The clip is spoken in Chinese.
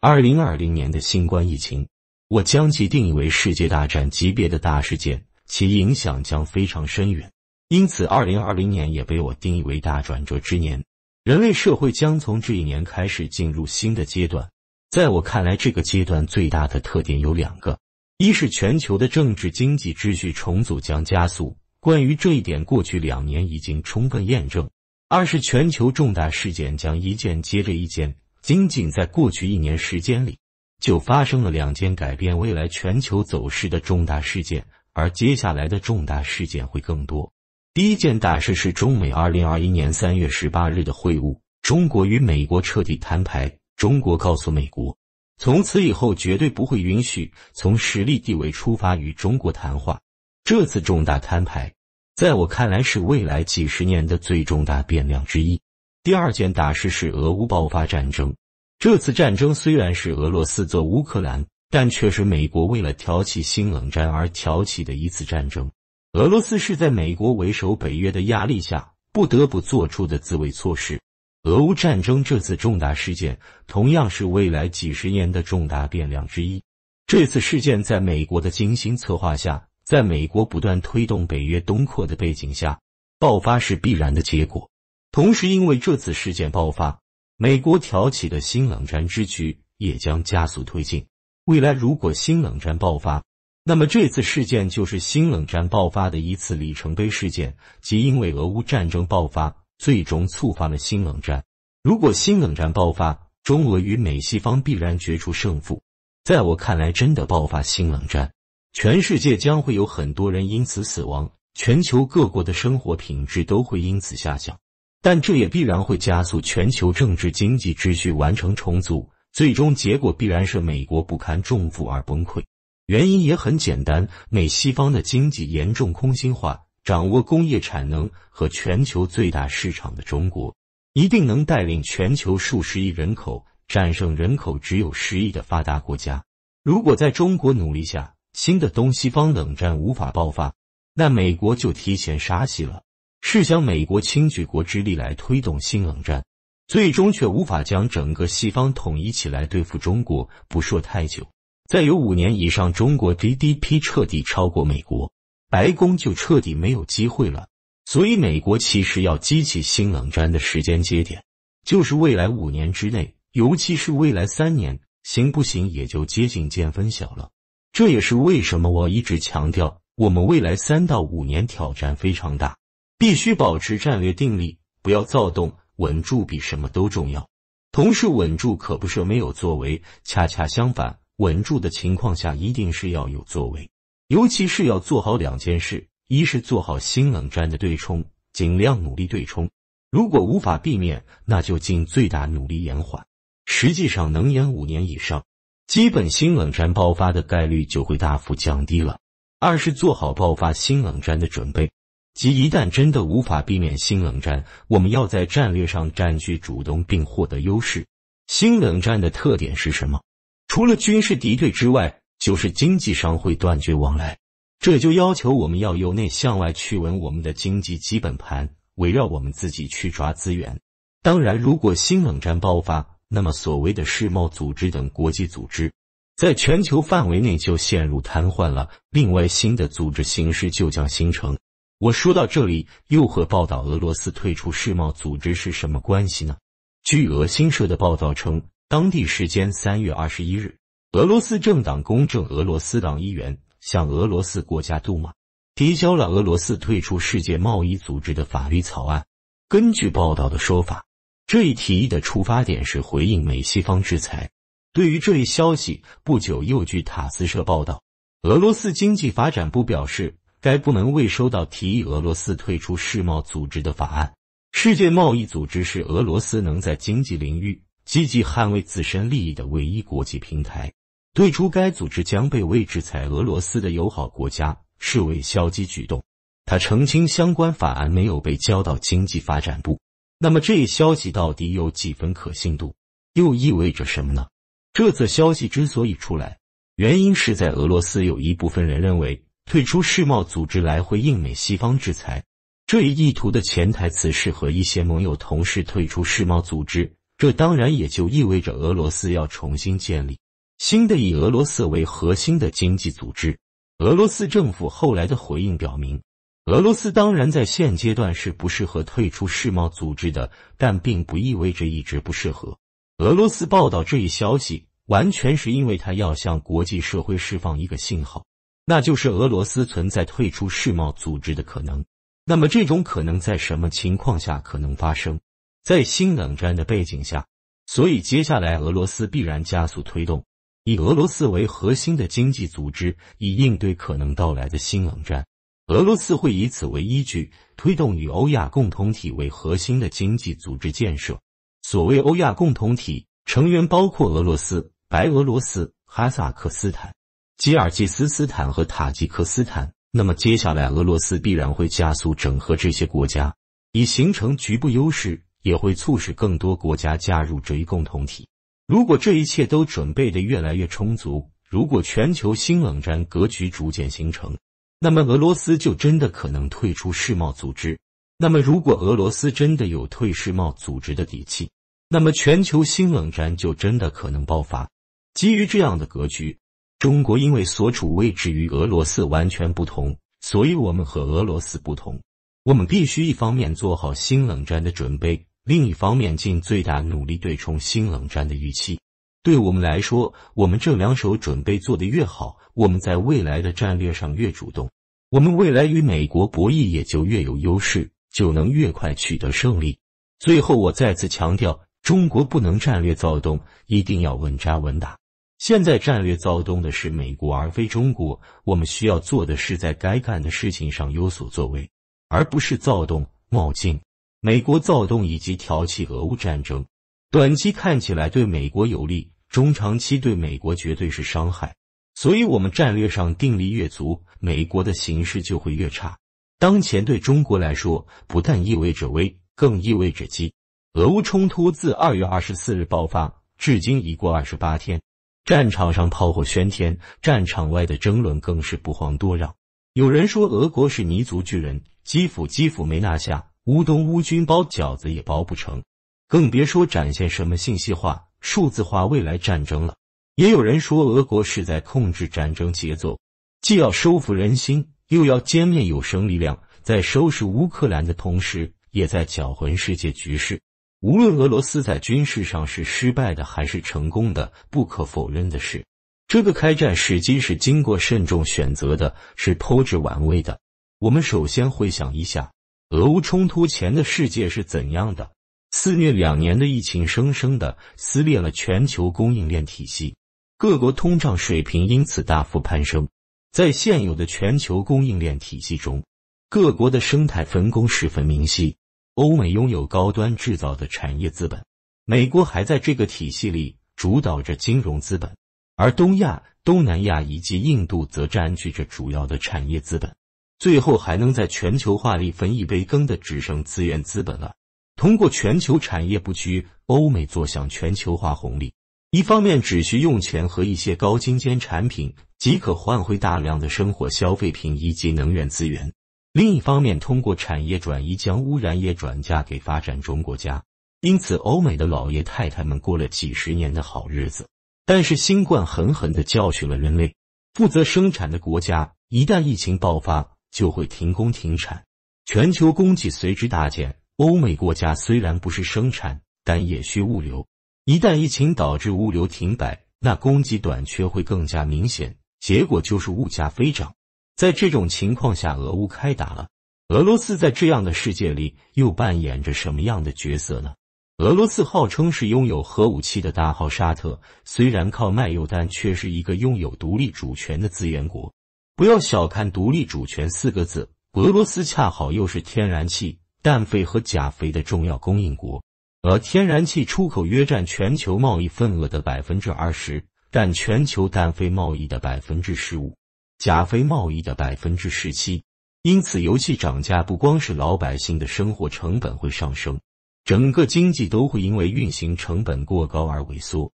二零二零年的新冠疫情，我将其定义为世界大战级别的大事件，其影响将非常深远。因此，二零二零年也被我定义为大转折之年。人类社会将从这一年开始进入新的阶段。在我看来，这个阶段最大的特点有两个：一是全球的政治经济秩序重组将加速，关于这一点，过去两年已经充分验证；二是全球重大事件将一件接着一件。仅仅在过去一年时间里，就发生了两件改变未来全球走势的重大事件，而接下来的重大事件会更多。第一件大事是中美二零二一年三月十八日的会晤，中国与美国彻底摊牌，中国告诉美国，从此以后绝对不会允许从实力地位出发与中国谈话。这次重大摊牌，在我看来是未来几十年的最重大变量之一。第二件大事是俄乌爆发战争。这次战争虽然是俄罗斯做乌克兰，但却是美国为了挑起新冷战而挑起的一次战争。俄罗斯是在美国为首北约的压力下不得不做出的自卫措施。俄乌战争这次重大事件同样是未来几十年的重大变量之一。这次事件在美国的精心策划下，在美国不断推动北约东扩的背景下，爆发是必然的结果。同时，因为这次事件爆发，美国挑起的新冷战之局也将加速推进。未来如果新冷战爆发，那么这次事件就是新冷战爆发的一次里程碑事件，即因为俄乌战争爆发，最终促发了新冷战。如果新冷战爆发，中俄与美西方必然决出胜负。在我看来，真的爆发新冷战，全世界将会有很多人因此死亡，全球各国的生活品质都会因此下降。但这也必然会加速全球政治经济秩序完成重组，最终结果必然是美国不堪重负而崩溃。原因也很简单，美西方的经济严重空心化，掌握工业产能和全球最大市场的中国，一定能带领全球数十亿人口战胜人口只有十亿的发达国家。如果在中国努力下，新的东西方冷战无法爆发，那美国就提前杀气了。是想美国倾举国之力来推动新冷战，最终却无法将整个西方统一起来对付中国。不说太久，再有五年以上，中国 GDP 彻底超过美国，白宫就彻底没有机会了。所以，美国其实要激起新冷战的时间节点，就是未来五年之内，尤其是未来三年，行不行也就接近见分晓了。这也是为什么我一直强调，我们未来三到五年挑战非常大。必须保持战略定力，不要躁动，稳住比什么都重要。同时，稳住可不是没有作为，恰恰相反，稳住的情况下一定是要有作为，尤其是要做好两件事：一是做好新冷战的对冲，尽量努力对冲；如果无法避免，那就尽最大努力延缓。实际上，能延五年以上，基本新冷战爆发的概率就会大幅降低了。二是做好爆发新冷战的准备。即一旦真的无法避免新冷战，我们要在战略上占据主动并获得优势。新冷战的特点是什么？除了军事敌对之外，就是经济上会断绝往来。这就要求我们要由内向外去稳我们的经济基本盘，围绕我们自己去抓资源。当然，如果新冷战爆发，那么所谓的世贸组织等国际组织在全球范围内就陷入瘫痪了。另外，新的组织形式就将形成。我说到这里，又和报道俄罗斯退出世贸组织是什么关系呢？据俄新社的报道称，当地时间三月二十一日，俄罗斯政党公正俄罗斯党议员向俄罗斯国家杜马提交了俄罗斯退出世界贸易组织的法律草案。根据报道的说法，这一提议的出发点是回应美西方制裁。对于这一消息，不久又据塔斯社报道，俄罗斯经济发展部表示。该部门未收到提议俄罗斯退出世贸组织的法案。世界贸易组织是俄罗斯能在经济领域积极捍卫自身利益的唯一国际平台。退出该组织将被未制裁俄罗斯的友好国家视为消极举动。他澄清，相关法案没有被交到经济发展部。那么，这一消息到底有几分可信度？又意味着什么呢？这则消息之所以出来，原因是在俄罗斯有一部分人认为。退出世贸组织来回应美西方制裁，这一意图的潜台词是和一些盟友、同事退出世贸组织。这当然也就意味着俄罗斯要重新建立新的以俄罗斯为核心的经济组织。俄罗斯政府后来的回应表明，俄罗斯当然在现阶段是不适合退出世贸组织的，但并不意味着一直不适合。俄罗斯报道这一消息，完全是因为他要向国际社会释放一个信号。那就是俄罗斯存在退出世贸组织的可能。那么，这种可能在什么情况下可能发生？在新冷战的背景下，所以接下来俄罗斯必然加速推动以俄罗斯为核心的经济组织，以应对可能到来的新冷战。俄罗斯会以此为依据，推动以欧亚共同体为核心的经济组织建设。所谓欧亚共同体成员包括俄罗斯、白俄罗斯、哈萨克斯坦。吉尔吉斯斯坦和塔吉克斯坦，那么接下来俄罗斯必然会加速整合这些国家，以形成局部优势，也会促使更多国家加入这一共同体。如果这一切都准备的越来越充足，如果全球新冷战格局逐渐形成，那么俄罗斯就真的可能退出世贸组织。那么，如果俄罗斯真的有退世贸组织的底气，那么全球新冷战就真的可能爆发。基于这样的格局。中国因为所处位置与俄罗斯完全不同，所以我们和俄罗斯不同。我们必须一方面做好新冷战的准备，另一方面尽最大努力对冲新冷战的预期。对我们来说，我们这两手准备做得越好，我们在未来的战略上越主动，我们未来与美国博弈也就越有优势，就能越快取得胜利。最后，我再次强调，中国不能战略躁动，一定要稳扎稳打。现在战略躁动的是美国，而非中国。我们需要做的是在该干的事情上有所作为，而不是躁动冒进。美国躁动以及挑起俄乌战争，短期看起来对美国有利，中长期对美国绝对是伤害。所以，我们战略上定力越足，美国的形势就会越差。当前对中国来说，不但意味着危，更意味着机。俄乌冲突自二月二十四日爆发，至今已过二十八天。战场上炮火喧天，战场外的争论更是不遑多让。有人说，俄国是泥足巨人，基辅基辅没拿下，乌东乌军包饺子也包不成，更别说展现什么信息化、数字化未来战争了。也有人说，俄国是在控制战争节奏，既要收服人心，又要歼灭有生力量，在收拾乌克兰的同时，也在搅浑世界局势。无论俄罗斯在军事上是失败的还是成功的，不可否认的是，这个开战时机是经过慎重选择的，是颇值玩味的。我们首先回想一下俄乌冲突前的世界是怎样的：肆虐两年的疫情，生生的撕裂了全球供应链体系，各国通胀水平因此大幅攀升。在现有的全球供应链体系中，各国的生态分工十分明晰。欧美拥有高端制造的产业资本，美国还在这个体系里主导着金融资本，而东亚、东南亚以及印度则占据着主要的产业资本。最后还能在全球化里分一杯羹的，只剩资源资本了。通过全球产业布局，欧美坐享全球化红利。一方面，只需用钱和一些高精尖产品，即可换回大量的生活消费品以及能源资源。另一方面，通过产业转移，将污染也转嫁给发展中国家。因此，欧美的老爷太太们过了几十年的好日子。但是，新冠狠狠地教训了人类。负责生产的国家一旦疫情爆发，就会停工停产，全球供给随之大减。欧美国家虽然不是生产，但也需物流。一旦疫情导致物流停摆，那供给短缺会更加明显，结果就是物价飞涨。在这种情况下，俄乌开打了。俄罗斯在这样的世界里又扮演着什么样的角色呢？俄罗斯号称是拥有核武器的大号沙特，虽然靠卖油，但却是一个拥有独立主权的资源国。不要小看“独立主权”四个字，俄罗斯恰好又是天然气、氮肥和钾肥的重要供应国，而天然气出口约占全球贸易份额的百分之二十，占全球氮肥贸易的百分之十五。钾非贸易的百分之十七，因此油气涨价不光是老百姓的生活成本会上升，整个经济都会因为运行成本过高而萎缩。